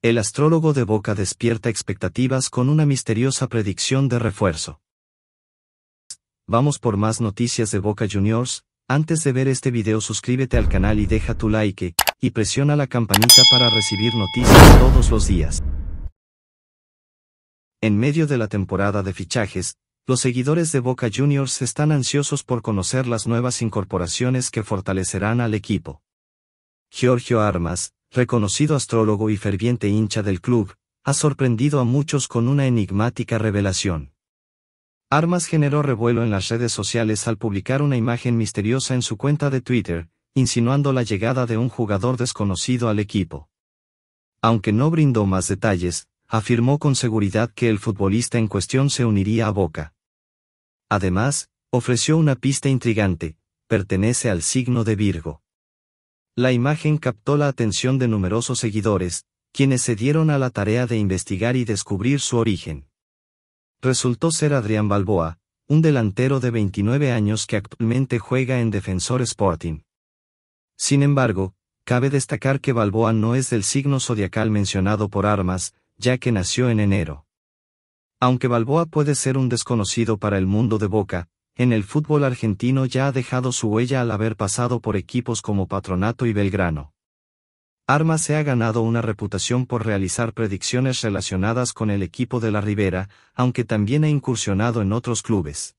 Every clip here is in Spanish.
El astrólogo de Boca despierta expectativas con una misteriosa predicción de refuerzo. Vamos por más noticias de Boca Juniors, antes de ver este video suscríbete al canal y deja tu like, y presiona la campanita para recibir noticias todos los días. En medio de la temporada de fichajes, los seguidores de Boca Juniors están ansiosos por conocer las nuevas incorporaciones que fortalecerán al equipo. Giorgio Armas, reconocido astrólogo y ferviente hincha del club, ha sorprendido a muchos con una enigmática revelación. Armas generó revuelo en las redes sociales al publicar una imagen misteriosa en su cuenta de Twitter, insinuando la llegada de un jugador desconocido al equipo. Aunque no brindó más detalles, afirmó con seguridad que el futbolista en cuestión se uniría a Boca. Además, ofreció una pista intrigante, pertenece al signo de Virgo. La imagen captó la atención de numerosos seguidores, quienes se dieron a la tarea de investigar y descubrir su origen. Resultó ser Adrián Balboa, un delantero de 29 años que actualmente juega en Defensor Sporting. Sin embargo, cabe destacar que Balboa no es del signo zodiacal mencionado por Armas, ya que nació en enero. Aunque Balboa puede ser un desconocido para el mundo de Boca, en el fútbol argentino ya ha dejado su huella al haber pasado por equipos como Patronato y Belgrano. Armas se ha ganado una reputación por realizar predicciones relacionadas con el equipo de la Ribera, aunque también ha incursionado en otros clubes.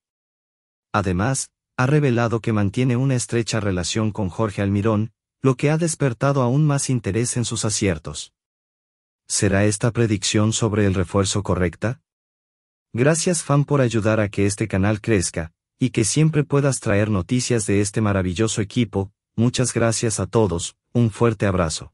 Además, ha revelado que mantiene una estrecha relación con Jorge Almirón, lo que ha despertado aún más interés en sus aciertos. ¿Será esta predicción sobre el refuerzo correcta? Gracias fan por ayudar a que este canal crezca, y que siempre puedas traer noticias de este maravilloso equipo, muchas gracias a todos, un fuerte abrazo.